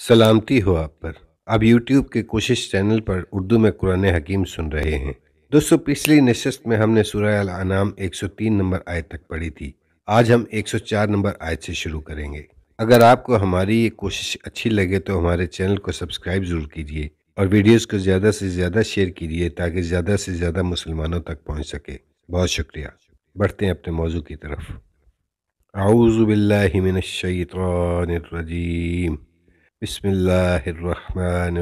सलामती हो आप पर आप यूट्यूब के कोशिश चैनल पर उर्दू में कुरान हकीम सुन रहे हैं दोस्तों पिछली नशस्त में हमने सूर्य अल अनाम 103 नंबर आयत तक पढ़ी थी आज हम 104 नंबर आयत से शुरू करेंगे अगर आपको हमारी ये कोशिश अच्छी लगे तो हमारे चैनल को सब्सक्राइब ज़रूर कीजिए और वीडियोज़ को ज़्यादा से ज़्यादा शेयर कीजिए ताकि ज़्यादा से ज़्यादा मुसलमानों तक पहुँच सके बहुत शुक्रिया बढ़ते हैं अपने मौजू की तरफ आउज़बिल्लिमिनशतरजीम बिसमीम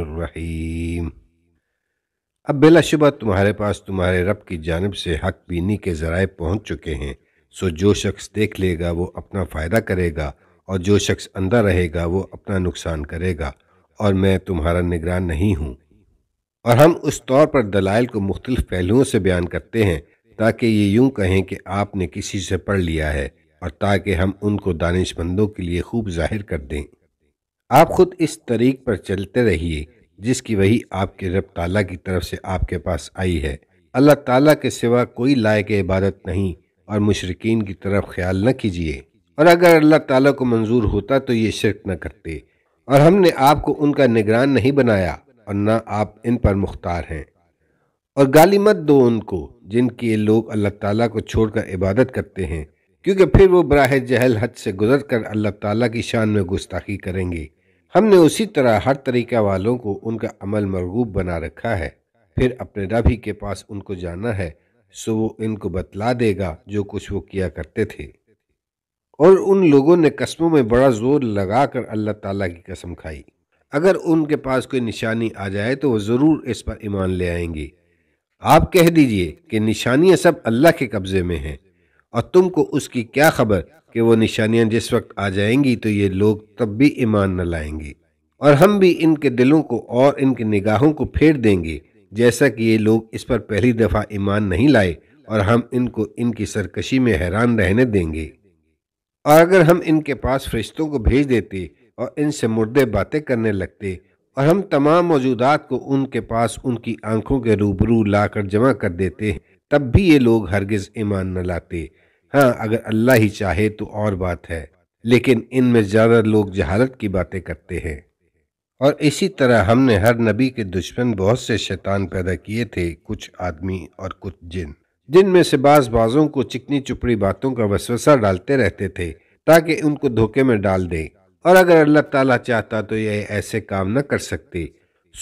अब बेलाशुबा तुम्हारे पास तुम्हारे रब की जानब से हक बीनी के ज़राए पहुँच चुके हैं सो जो शख्स देख लेगा वो अपना फ़ायदा करेगा और जो शख्स अंदर रहेगा वो अपना नुकसान करेगा और मैं तुम्हारा निगरान नहीं हूँ और हम उस तौर पर दलाइल को मुख्तलिफ़ पहलुओं से बयान करते हैं ताकि ये यूं कहें कि आपने किसी से पढ़ लिया है और ताकि हम उनको दानिशमंदों के लिए खूब जाहिर कर दें आप खुद इस तरीक पर चलते रहिए जिसकी वही आपके रब ताला की तरफ से आपके पास आई है अल्लाह ताला के सिवा कोई लायक इबादत नहीं और मुशरकिन की तरफ ख्याल न कीजिए और अगर अल्लाह ताला को मंजूर होता तो ये शिरक न करते और हमने आपको उनका निगरान नहीं बनाया और ना आप इन पर मुख्तार हैं और गाली मत दो उनको जिनके लोग अल्लाह ताला को छोड़कर इबादत करते हैं क्योंकि फिर वो बराह जहल हद से गुजर कर अल्लाह ताला की शान में गुस्ताखी करेंगे हमने उसी तरह हर तरीक़ा वालों को उनका अमल मरगूब बना रखा है फिर अपने रभी के पास उनको जाना है सो वो इनको बतला देगा जो कुछ वो किया करते थे और उन लोगों ने कस्बों में बड़ा ज़ोर लगा कर अल्लाह ताला की कसम खाई अगर उनके पास कोई निशानी आ जाए तो वो ज़रूर इस पर ईमान ले आएंगी आप कह दीजिए कि निशानियाँ सब अल्लाह के कब्ज़े में हैं और तुमको उसकी क्या खबर कि वो निशानियां जिस वक्त आ जाएंगी तो ये लोग तब भी ईमान न लाएंगे और हम भी इनके दिलों को और इनकी निगाहों को फेर देंगे जैसा कि ये लोग इस पर पहली दफ़ा ईमान नहीं लाए और हम इनको इनकी सरकशी में हैरान रहने देंगे और अगर हम इनके पास फरिश्तों को भेज देते और इनसे मुर्दे बातें करने लगते और हम तमाम मौजूदात को उनके पास उनकी आंखों के रूबरू लाकर जमा कर देते तब भी ये लोग हरगिज़ ईमान न लाते हाँ अगर अल्लाह ही चाहे तो और बात है लेकिन इनमें ज़्यादा लोग जहालत की बातें करते हैं और इसी तरह हमने हर नबी के दुश्मन बहुत से शैतान पैदा किए थे कुछ आदमी और कुछ जिन जिन में से बाज बाजों को चिकनी चुपड़ी बातों का वसवसा डालते रहते थे ताकि उनको धोखे में डाल दें और अगर अल्लाह ताला चाहता तो ये ऐसे काम न कर सकते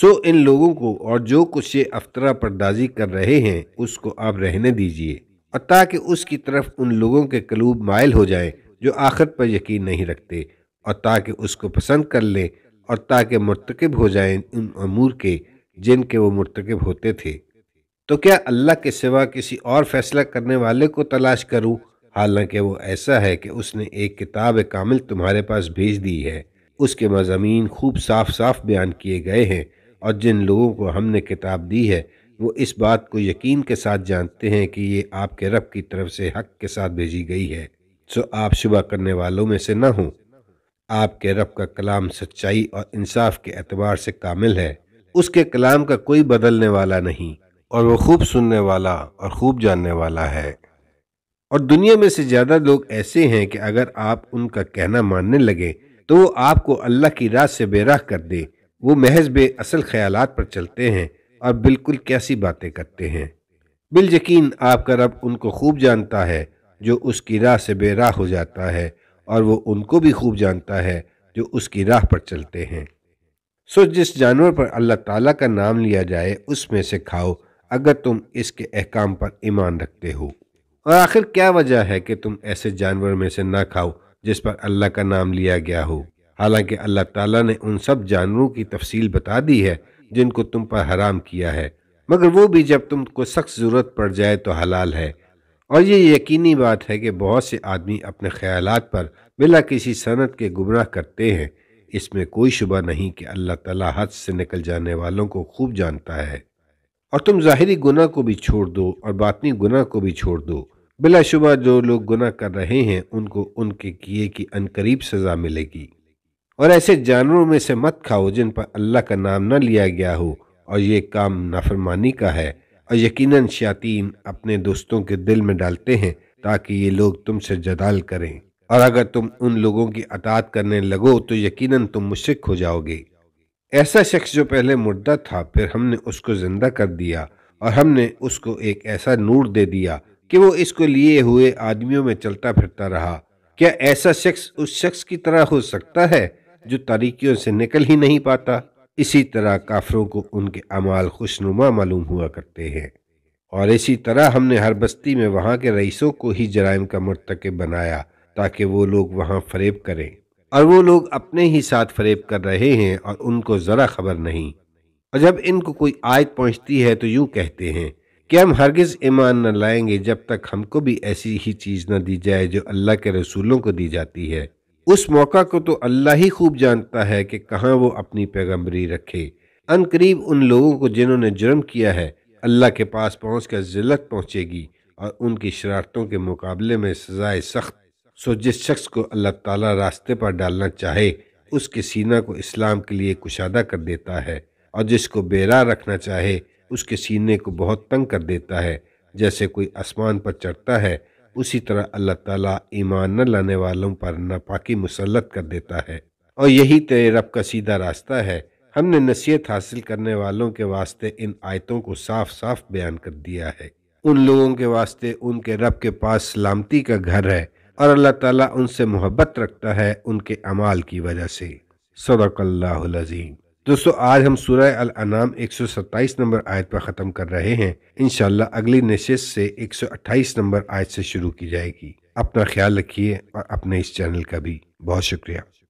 सो इन लोगों को और जो कुछ ये अफतरा परदाजी कर रहे हैं उसको आप रहने दीजिए और ताकि उसकी तरफ उन लोगों के कलूब मायल हो जाए जो आखिर पर यकीन नहीं रखते और ताकि उसको पसंद कर लें और ताकि मरतकब हो जाए उन अमूर के जिनके वो मरतकब होते थे तो क्या अल्लाह के सिवा किसी और फैसला करने वाले को तलाश करूँ हालांकि वो ऐसा है कि उसने एक किताब कामिल तुम्हारे पास भेज दी है उसके मजामी खूब साफ साफ बयान किए गए हैं और जिन लोगों को हमने किताब दी है वो इस बात को यकीन के साथ जानते हैं कि ये आपके रब की तरफ से हक के साथ भेजी गई है सो आप शुबा करने वालों में से ना हों आपके रब का कलाम सच्चाई और इंसाफ के अतबार से कामिल है उसके कलाम का कोई बदलने वाला नहीं और वो खूब सुनने वाला और खूब जानने वाला है और दुनिया में से ज़्यादा लोग ऐसे हैं कि अगर आप उनका कहना मानने लगे तो वो आपको अल्लाह की राह से बेराह कर दे वो महज बे असल ख्याल पर चलते हैं और बिल्कुल कैसी बातें करते हैं बिल यकीन आपका रब उनको खूब जानता है जो उसकी राह से बेराह हो जाता है और वो उनको भी खूब जानता है जो उसकी राह पर चलते हैं सो जिस जानवर पर अल्लाह ताला का नाम लिया जाए उसमें से खाओ अगर तुम इसके अहकाम पर ईमान रखते हो और आखिर क्या वजह है कि तुम ऐसे जानवर में से ना खाओ जिस पर अल्लाह का नाम लिया गया हो हालांकि अल्लाह ताला ने उन सब जानवरों की तफसील बता दी है जिनको तुम पर हराम किया है मगर वो भी जब तुमको सख्त ज़रूरत पड़ जाए तो हलाल है और ये यकीनी बात है कि बहुत से आदमी अपने ख्याल पर बिला किसी सनत के गुमराह करते हैं इसमें कोई शुबा नहीं कि अल्लाह तला हद से निकल जाने वालों को खूब जानता है और तुम ज़ाहरी गुना को भी छोड़ दो और बातनी गुना को भी छोड़ दो बिलाशुबा जो लोग गुना कर रहे हैं उनको उनके किए की अनकरीब सज़ा मिलेगी और ऐसे जानवरों में से मत खाओ जिन पर अल्लाह का नाम न लिया गया हो और ये काम नाफरमानी का है और यकीनन शयातीन अपने दोस्तों के दिल में डालते हैं ताकि ये लोग तुमसे जदाल करें और अगर तुम उन लोगों की अतात करने लगो तो यकीनन तुम मुशरक हो जाओगे ऐसा शख्स जो पहले मुर्दा था फिर हमने उसको ज़िंदा कर दिया और हमने उसको एक ऐसा नूर दे दिया कि वो इसको लिए हुए आदमियों में चलता फिरता रहा क्या ऐसा शख्स उस शख्स की तरह हो सकता है जो तारीकियों से निकल ही नहीं पाता इसी तरह काफरों को उनके अमाल खुशनुमा मालूम हुआ करते हैं और इसी तरह हमने हर बस्ती में वहाँ के रईसों को ही जराइम का मरतकब बनाया ताकि वो लोग वहाँ फरेब करें और वो लोग अपने ही साथ फरेब कर रहे हैं और उनको ज़रा खबर नहीं और जब इनको कोई आयत पहुँचती है तो यूँ कहते हैं कि हम हरगिज़ ईमान न लाएंगे जब तक हमको भी ऐसी ही चीज़ न दी जाए जो अल्लाह के रसूलों को दी जाती है उस मौका को तो अल्लाह ही खूब जानता है कि कहाँ वो अपनी पैगम्बरी रखे अन करीब उन लोगों को जिन्होंने जुर्म किया है अल्लाह के पास पहुँच कर जिलत पहुँचेगी और उनकी शरारतों के मुकाबले में सजाए सख्त सो जिस शख्स को अल्लाह ताला रास्ते पर डालना चाहे उसके सीना को इस्लाम के लिए कुशादा कर देता है और जिसको बेरा रखना चाहे उसके सीने को बहुत तंग कर देता है जैसे कोई आसमान पर चढ़ता है उसी तरह अल्लाह ताला ईमान न लाने वालों पर नापाकी मुसलत कर देता है और यही तेरे रब का सीधा रास्ता है हमने नसीहत हासिल करने वालों के वास्ते इन आयतों को साफ साफ बयान कर दिया है उन लोगों के वास्ते उनके रब के पास सलामती का घर है और अल्लाह ताला उनसे मोहब्बत रखता है उनके अमाल की वजह से सदक़ल्लाजीम दोस्तों आज हम सूर्य अल अनाम 127 नंबर आयत पर ख़त्म कर रहे हैं इन अगली नशस्त से 128 नंबर आयत से शुरू की जाएगी अपना ख्याल रखिए और अपने इस चैनल का भी बहुत शुक्रिया